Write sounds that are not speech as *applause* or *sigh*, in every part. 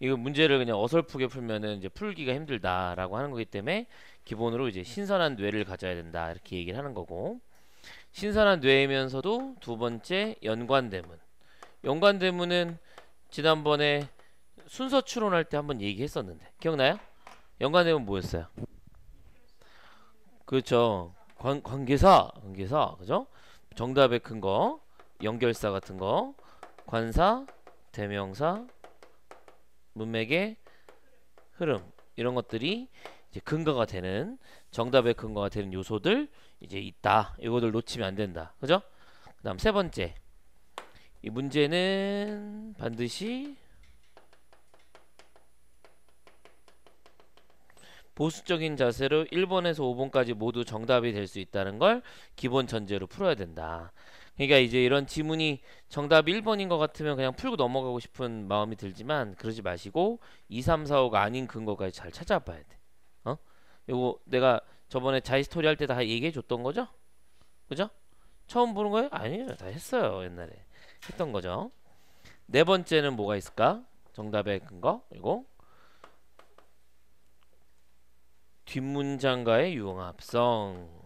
이거 문제를 그냥 어설프게 풀면은 이제 풀기가 힘들다라고 하는 거기 때문에 기본으로 이제 신선한 뇌를 가져야 된다 이렇게 얘기를 하는 거고 신선한 뇌이면서도 두 번째 연관대문 연관대문은 지난번에 순서 추론할 때 한번 얘기했었는데 기억나요? 연관대문 뭐였어요? 그렇죠 관, 관계사 관계사 그죠? 정답에 큰 거 연결사 같은 거 관사 대명사 문맥의 흐름 이런 것들이 이제 근거가 되는 정답의 근거가 되는 요소들 이제 있다. 이거들 놓치면 안 된다. 그죠? 그다음 세 번째 이 문제는 반드시 보수적인 자세로 1번에서 5번까지 모두 정답이 될 수 있다는 걸 기본 전제로 풀어야 된다. 그러니까 이제 이런 지문이 정답 1번인 것 같으면 그냥 풀고 넘어가고 싶은 마음이 들지만 그러지 마시고 2, 3, 4, 5가 아닌 근거까지 잘 찾아봐야 돼. 어? 요거 내가 저번에 자이스토리 할 때 다 얘기해 줬던 거죠? 그죠? 처음 보는 거예요? 아니에요. 다 했어요. 옛날에. 했던 거죠. 네 번째는 뭐가 있을까? 정답의 근거. 이거. 뒷문장과의 융합성.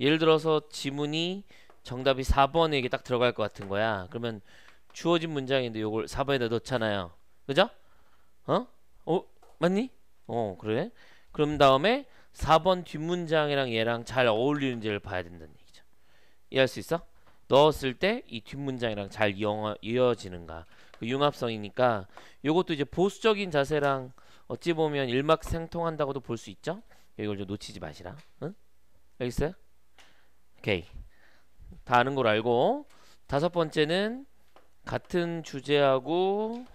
예를 들어서 지문이 정답이 4번에 게딱 들어갈 것 같은 거야. 그러면 주어진 문장인데 요걸 4번에다 넣잖아요. 그죠? 어? 어? 맞니? 어 그래? 그럼 다음에 4번 뒷문장이랑 얘랑 잘 어울리는지를 봐야 된다는 얘기죠. 이해할 수 있어? 넣었을 때 이 뒷문장이랑 잘 이어, 이어지는가 그 융합성이니까 요것도 이제 보수적인 자세랑 어찌 보면 일막생통한다고도볼 수 있죠 이걸 좀 놓치지 마시라 응? 알겠어요? 오케이. 다 아는 걸 알고 다섯 번째는 같은 주제하고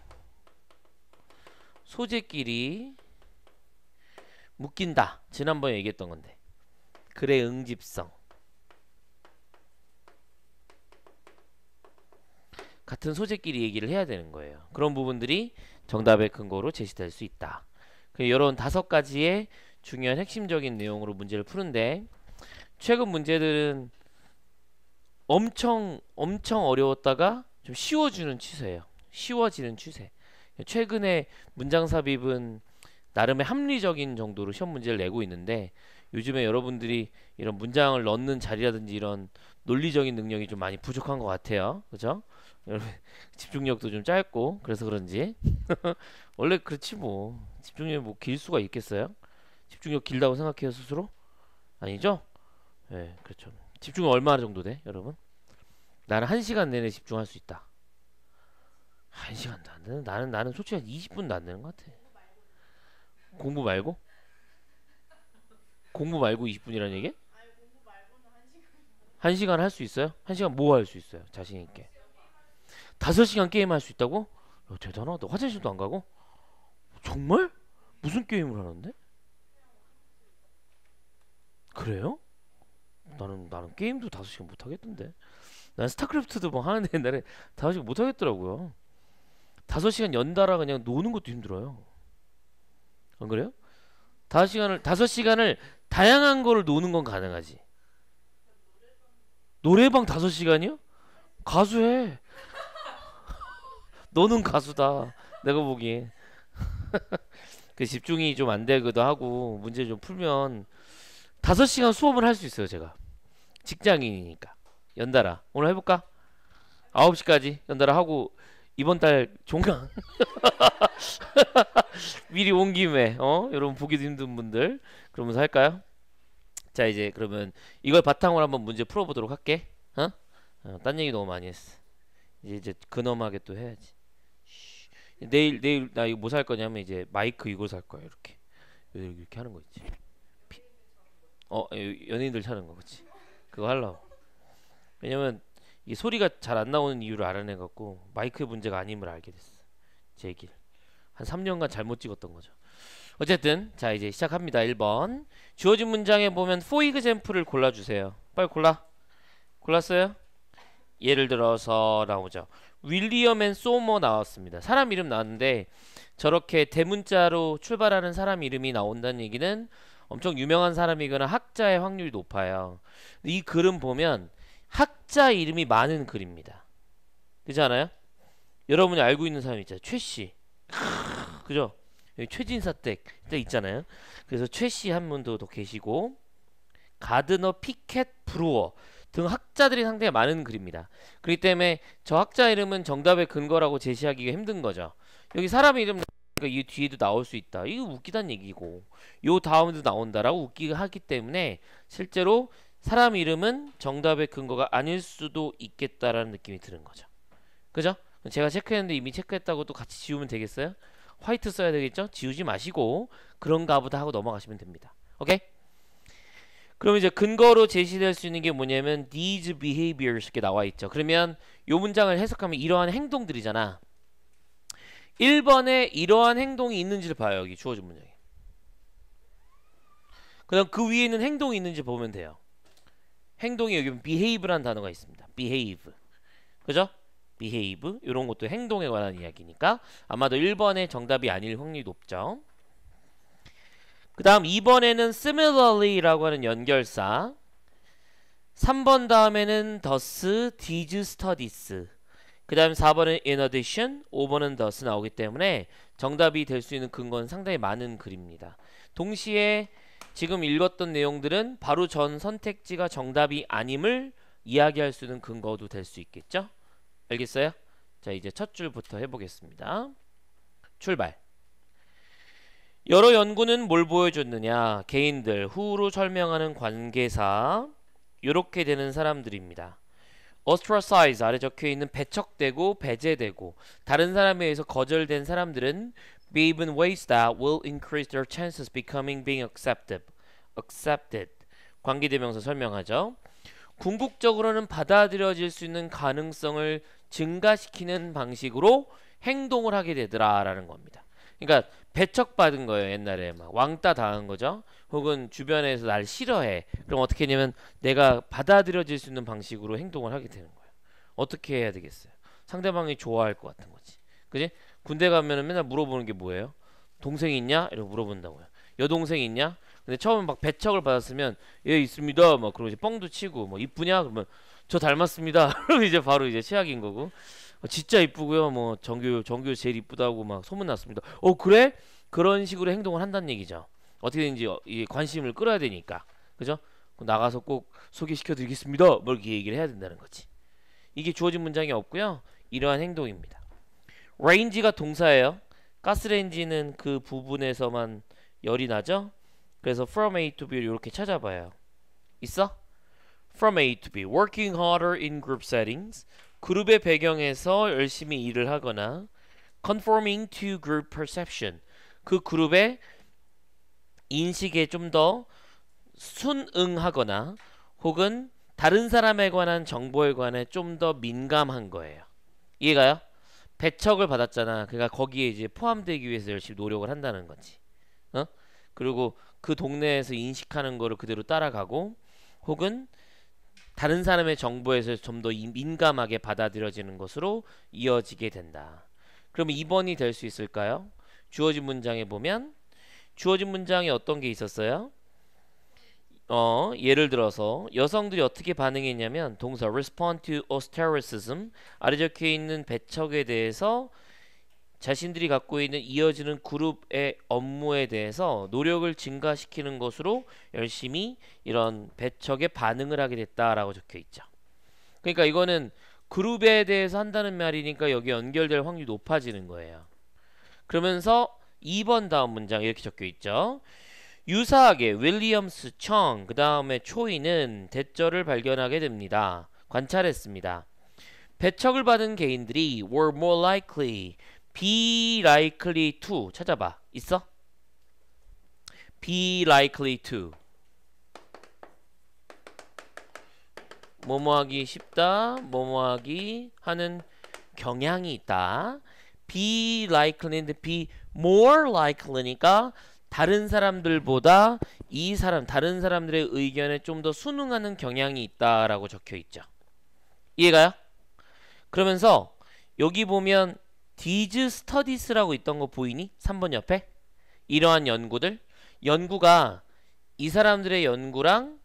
소재끼리 묶인다. 지난번에 얘기했던 건데. 글의 응집성. 같은 소재끼리 얘기를 해야 되는 거예요. 그런 부분들이 정답의 근거로 제시될 수 있다. 이런 다섯 가지의 중요한 핵심적인 내용으로 문제를 푸는데 최근 문제들은 엄청 엄청 어려웠다가 좀 쉬워지는 추세예요. 쉬워지는 추세. 최근에 문장 삽입은 나름의 합리적인 정도로 시험 문제를 내고 있는데 요즘에 여러분들이 이런 문장을 넣는 자리라든지 이런 논리적인 능력이 좀 많이 부족한 것 같아요. 그죠? 여러분 *laughs* 집중력도 좀 짧고 그래서 그런지 *laughs* 원래 그렇지 뭐 집중력이 뭐 길 수가 있겠어요? 집중력 길다고 생각해요 스스로? 아니죠? 예, 그렇죠. 집중 얼마 정도 돼, 여러분? 나는 한시간 내내 집중할 수 있다. 1시간도 안 되는? 나는, 나는 솔직히 한 20분도 안 되는 것 같아. 공부 말고? 공부 말고 20분이라는 얘기? 1시간 할 수 있어요? 1시간 뭐 할 수 있어요? 자신있게. 5시간 게임 할 수 있다고? 야, 대단하다. 화장실도 안 가고? 정말? 무슨 게임을 하는데? 그래요? 나는 나는 게임도 다섯 시간 못 하겠던데. 난 스타크래프트도 뭐 하는데 *laughs* 옛날에 다섯 시간 못 하겠더라고요. 다섯 시간 연달아 그냥 노는 것도 힘들어요. 안 그래요? 다섯 시간을 다섯 시간을 다양한 거를 노는 건 가능하지. 노래방 다섯 시간이요? 가수해. *laughs* 너는 가수다. 내가 보기에그 *laughs* 집중이 좀 안 되기도 하고 문제 좀 풀면 다섯 시간 수업을 할 수 있어요, 제가. 직장인이니까 연달아 오늘 해볼까? 9시까지 연달아 하고 이번 달 종강 *laughs* 미리 온 김에 어 여러분 보기도 힘든 분들 그러면서 할까요? 자 이제 그러면 이걸 바탕으로 한번 문제 풀어보도록 할게 어? 어, 딴 얘기 너무 많이 했어 이제 이제 근엄하게 또 해야지 내일 내일 나 이거 뭐 살 거냐면 이제 마이크 이거 살 거야 이렇게 이렇게 하는 거 있지 어 연예인들 사는 거 그치 그거 할라고 왜냐면 이 소리가 잘 안 나오는 이유를 알아내갖고 마이크의 문제가 아님을 알게 됐어 제 얘기를 한 3년간 잘못 찍었던 거죠 어쨌든 자 이제 시작합니다 1번 주어진 문장에 보면 for example을 골라주세요 빨리 골라 골랐어요? 예를 들어서 나오죠 윌리엄 앤 소머 나왔습니다 사람 이름 나왔는데 저렇게 대문자로 출발하는 사람 이름이 나온다는 얘기는 엄청 유명한 사람이거나 학자의 확률이 높아요. 이 글은 보면 학자 이름이 많은 글입니다. 그렇지 않아요? 여러분이 알고 있는 사람 있죠최 씨. *laughs* 그죠? 최진사댁 있잖아요. 그래서 최씨한 분도 계시고 가드너, 피켓, 브루어 등 학자들이 상당히 많은 글입니다. 그렇기 때문에 저 학자 이름은 정답의 근거라고 제시하기가 힘든 거죠. 여기 사람 이름 그러니까 이 뒤에도 나올 수 있다. 이거 웃기단 얘기고 요 다음에도 나온다라고 웃기게 하기 때문에 실제로 사람 이름은 정답의 근거가 아닐 수도 있겠다라는 느낌이 드는 거죠. 그죠? 제가 체크했는데 이미 체크했다고 또 같이 지우면 되겠어요? 화이트 써야 되겠죠? 지우지 마시고 그런가 보다 하고 넘어가시면 됩니다. 오케이? 그럼 이제 근거로 제시될 수 있는 게 뭐냐면 these behaviors 이렇게 나와 있죠. 그러면 이 문장을 해석하면 이러한 행동들이잖아. 1번에 이러한 행동이 있는지를 봐요. 여기 주어진 문장에. 그 다음 그 위에 있는 행동이 있는지 보면 돼요. 행동이 여기 behave라는 단어가 있습니다. behave. 그죠? behave. 이런 것도 행동에 관한 이야기니까 아마도 1번의 정답이 아닐 확률이 높죠. 그 다음 2번에는 similarly라고 하는 연결사 3번 다음에는 thus, did, studies 그 다음 4번은 in addition, 5번은 thus 나오기 때문에 정답이 될 수 있는 근거는 상당히 많은 글입니다. 동시에 지금 읽었던 내용들은 바로 전 선택지가 정답이 아님을 이야기할 수 있는 근거도 될 수 있겠죠? 알겠어요? 자 이제 첫 줄부터 해보겠습니다. 출발 여러 연구는 뭘 보여줬느냐 개인들 후로 설명하는 관계사 요렇게 되는 사람들입니다. o s t r a c i z e 아래 적혀있는 배척되고 배제되고 다른 사람에 의해서 거절된 사람들은 be g v e n ways that will increase their chances becoming being accepted. accepted. 관계대명사 설명하죠. 궁극적으로는 받아들여질 수 있는 가능성을 증가시키는 방식으로 행동을 하게 되더라라는 겁니다. 그러니까 배척받은 거예요 옛날에 막 왕따 당한 거죠 혹은 주변에서 날 싫어해 그럼 어떻게 하냐면 내가 받아들여질 수 있는 방식으로 행동을 하게 되는 거예요 어떻게 해야 되겠어요 상대방이 좋아할 것 같은 거지 그지 군대 가면은 맨날 물어보는 게 뭐예요 동생 있냐 이러고 물어본다고요 여동생 있냐 근데 처음 에막 배척을 받았으면 예 있습니다 막 그러고 이제 뻥도 치고 뭐 이쁘냐 그러면 저 닮았습니다 *laughs* 그럼 이제 바로 이제 최악인 거고 어, 진짜 이쁘고요. 뭐 정규 정규 제일 이쁘다고 막 소문났습니다. 어 그래? 그런 식으로 행동을 한다는 얘기죠. 어떻게든지 이 어, 관심을 끌어야 되니까 그죠? 나가서 꼭 소개시켜 드리겠습니다. 뭘 뭐 얘기를 해야 된다는 거지. 이게 주어진 문장이 없고요. 이러한 행동입니다. 레인지가 동사예요. 가스레인지는 그 부분에서만 열이 나죠. 그래서 from A to B를 이렇게 찾아봐요. 있어? From A to B, working harder in group settings, 그룹의 배경에서 열심히 일을 하거나 conforming to group perception 그 그룹의 인식에 좀 더 순응하거나 혹은 다른 사람에 관한 정보에 관해 좀 더 민감한 거예요. 이해가요? 배척을 받았잖아. 그러니까 거기에 이제 포함되기 위해서 열심히 노력을 한다는 거지. 어? 그리고 그 동네에서 인식하는 거를 그대로 따라가고 혹은 다른 사람의 정보에서 좀 더 민감하게 받아들여지는 것으로 이어지게 된다. 그러면 2번이 될 수 있을까요? 주어진 문장에 보면 주어진 문장에 어떤 게 있었어요? 어, 예를 들어서 여성들이 어떻게 반응했냐면 동사 respond to ostracism 아래 적혀 있는 배척에 대해서 자신들이 갖고 있는 이어지는 그룹의 업무에 대해서 노력을 증가시키는 것으로 열심히 이런 배척에 반응을 하게 됐다라고 적혀 있죠. 그러니까 이거는 그룹에 대해서 한다는 말이니까 여기 연결될 확률이 높아지는 거예요. 그러면서 2번 다음 문장 이렇게 적혀 있죠. 유사하게 윌리엄스 청, 그 다음에 초이는 대절을 발견하게 됩니다. 관찰했습니다. 배척을 받은 개인들이 were more likely be likely to 찾아봐. 있어? be likely to 뭐뭐하기 쉽다 뭐뭐하기 하는 경향이 있다 be likely인데 be more likely니까 다른 사람들보다 이 사람 다른 사람들의 의견에 좀 더 순응하는 경향이 있다라고 적혀 있죠 이해가요? 그러면서 여기 보면 디즈 스터디스라고 있던 거 보이니? 3번 옆에 이러한 연구들 연구가 이 사람들의 연구랑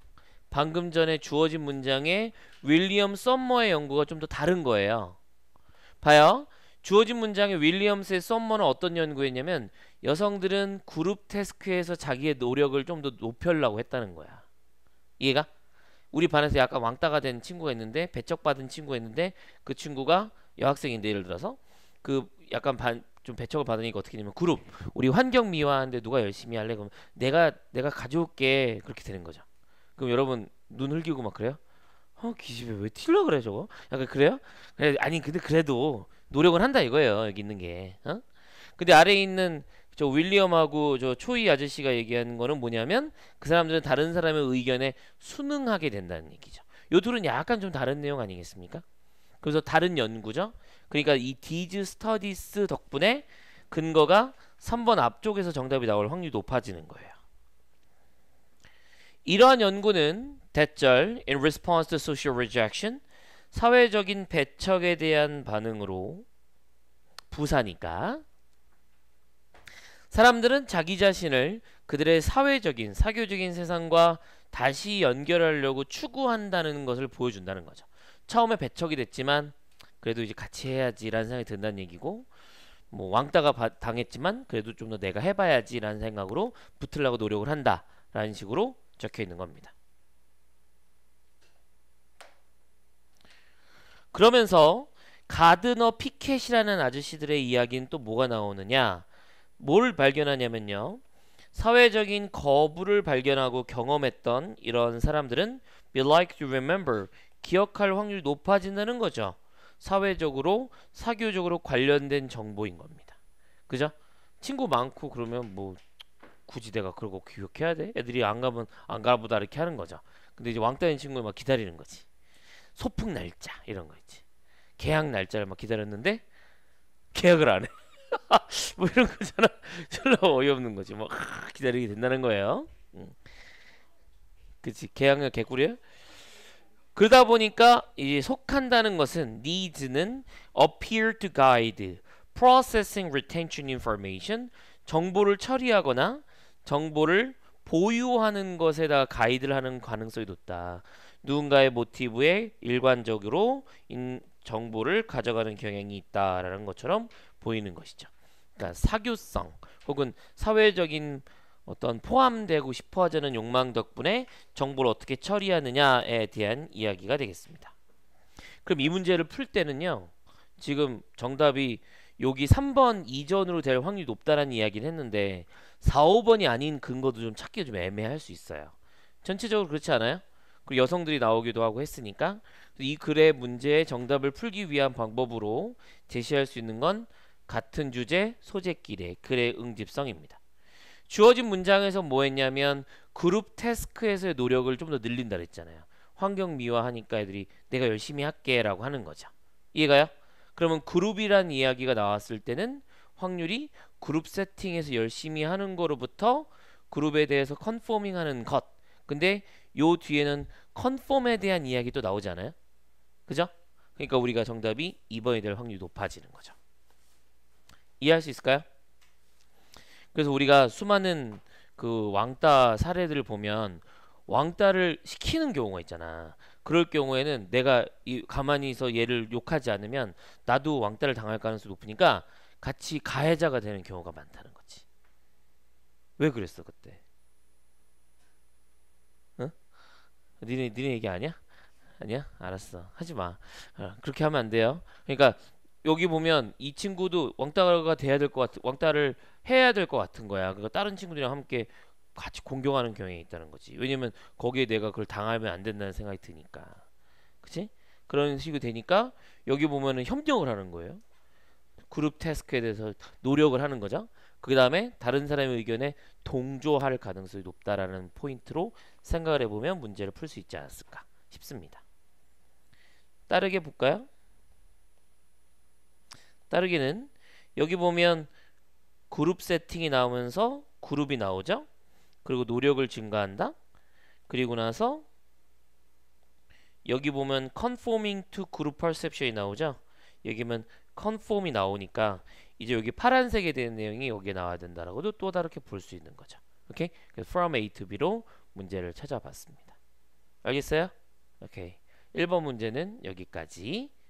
방금 전에 주어진 문장의 윌리엄 썸머의 연구가 좀 더 다른 거예요 봐요 주어진 문장의 윌리엄스의 썸머는 어떤 연구였냐면 여성들은 그룹 테스크에서 자기의 노력을 좀 더 높여려고 했다는 거야 이해가? 우리 반에서 약간 왕따가 된 친구가 있는데 배척받은 친구가 있는데 그 친구가 여학생인데 예를 들어서 그 약간 반 좀 배척을 받으니까 어떻게 되면 냐 그룹 우리 환경 미화하는데 누가 열심히 할래 그럼 내가 내가 가져올게 그렇게 되는 거죠. 그럼 여러분 눈 흘기고 막 그래요? 어 기집애 왜 틸러 그래 저거? 약간 그래요? 그래, 아니 근데 그래도 노력을 한다 이거예요 여기 있는 게. 어? 근데 아래에 있는 저 윌리엄하고 저 초이 아저씨가 얘기하는 거는 뭐냐면 그 사람들은 다른 사람의 의견에 순응하게 된다는 얘기죠. 요 둘은 약간 좀 다른 내용 아니겠습니까? 그래서 다른 연구죠. 그러니까 이 디즈 스터디스 덕분에 근거가 3번 앞쪽에서 정답이 나올 확률이 높아지는 거예요. 이러한 연구는 대절 in response to social rejection 사회적인 배척에 대한 반응으로 부사니까 사람들은 자기 자신을 그들의 사회적인 사교적인 세상과 다시 연결하려고 추구한다는 것을 보여준다는 거죠. 처음에 배척이 됐지만 그래도 이제 같이 해야지라는 생각이 든다는 얘기고 뭐 왕따가 바, 당했지만 그래도 좀 더 내가 해봐야지라는 생각으로 붙으려고 노력을 한다라는 식으로 적혀 있는 겁니다. 그러면서 가드너 피켓이라는 아저씨들의 이야기는 또 뭐가 나오느냐? 뭘 발견하냐면요. 사회적인 거부를 발견하고 경험했던 이런 사람들은 be like to remember 기억할 확률이 높아진다는 거죠. 사회적으로 사교적으로 관련된 정보인 겁니다. 그죠? 친구 많고 그러면 뭐 굳이 내가 그러고 기억해야 돼? 애들이 안 가면 안 가보다 이렇게 하는 거죠. 근데 이제 왕따인 친구를 막 기다리는 거지. 소풍 날짜 이런 거 있지. 계약 날짜를 막 기다렸는데 계약을 안 해. *laughs* 뭐 이런 거잖아. 별로 *laughs* 어이없는 거지. 뭐 기다리게 된다는 거예요. 응. 그치 계약날 개꿀이야? 그러다 보니까 이제 속한다는 것은 needs는 appear to guide, processing retention information, 정보를 처리하거나 정보를 보유하는 것에다 가이드를 하는 가능성이 높다. 누군가의 모티브에 일관적으로 정보를 가져가는 경향이 있다라는 것처럼 보이는 것이죠. 그러니까 사교성 혹은 사회적인 어떤 포함되고 싶어하는 욕망 덕분에 정보를 어떻게 처리하느냐에 대한 이야기가 되겠습니다. 그럼 이 문제를 풀 때는요. 지금 정답이 여기 3번 이전으로 될 확률이 높다라는 이야기를 했는데 4, 5번이 아닌 근거도 좀 찾기가 좀 애매할 수 있어요. 전체적으로 그렇지 않아요? 그리고 여성들이 나오기도 하고 했으니까 이 글의 문제의 정답을 풀기 위한 방법으로 제시할 수 있는 건 같은 주제 소재끼리 글의 응집성입니다. 주어진 문장에서 뭐 했냐면 그룹 태스크에서의 노력을 좀 더 늘린다 그랬잖아요. 환경 미화하니까 애들이 내가 열심히 할게 라고 하는 거죠. 이해가요? 그러면 그룹이란 이야기가 나왔을 때는 확률이 그룹 세팅에서 열심히 하는 거로부터 그룹에 대해서 컨포밍 하는 것 근데 요 뒤에는 컨펌에 대한 이야기 도 나오잖아요 그죠? 그러니까 우리가 정답이 2번이 될 확률이 높아지는 거죠 이해할 수 있을까요? 그래서 우리가 수많은 그 왕따 사례들을 보면 왕따를 시키는 경우가 있잖아. 그럴 경우에는 내가 이 가만히 있어 얘를 욕하지 않으면 나도 왕따를 당할 가능성이 높으니까 같이 가해자가 되는 경우가 많다는 거지. 왜 그랬어 그때? 응? 어? 니네 니네 얘기 아니야? 아니야? 알았어. 하지 마. 어, 그렇게 하면 안 돼요. 그러니까 여기 보면 이 친구도 왕따가 돼야 될것 같은 왕따를 해야 될 것 같은 거야. 그러니까 다른 친구들이랑 함께 같이 공경하는 경향이 있다는 거지. 왜냐면 거기에 내가 그걸 당하면 안 된다는 생각이 드니까. 그치? 그런 식으로 되니까 여기 보면은 협력을 하는 거예요. 그룹 태스크에 대해서 노력을 하는 거죠. 그 다음에 다른 사람의 의견에 동조할 가능성이 높다라는 포인트로 생각을 해보면 문제를 풀 수 있지 않았을까 싶습니다. 따르게 볼까요? 따르기는 여기 보면 그룹 세팅이 나오면서 그룹이 나오죠. 그리고 노력을 증가한다. 그리고 나서 여기 보면 conforming to group perception이 나오죠. 여기면 conform이 나오니까 이제 여기 파란색에 대한 내용이 여기에 나와야 된다라고도 또 다르게 볼 수 있는 거죠. 오케이? 그래서 from A to B로 문제를 찾아봤습니다. 알겠어요? 오케이. 1번 문제는 여기까지.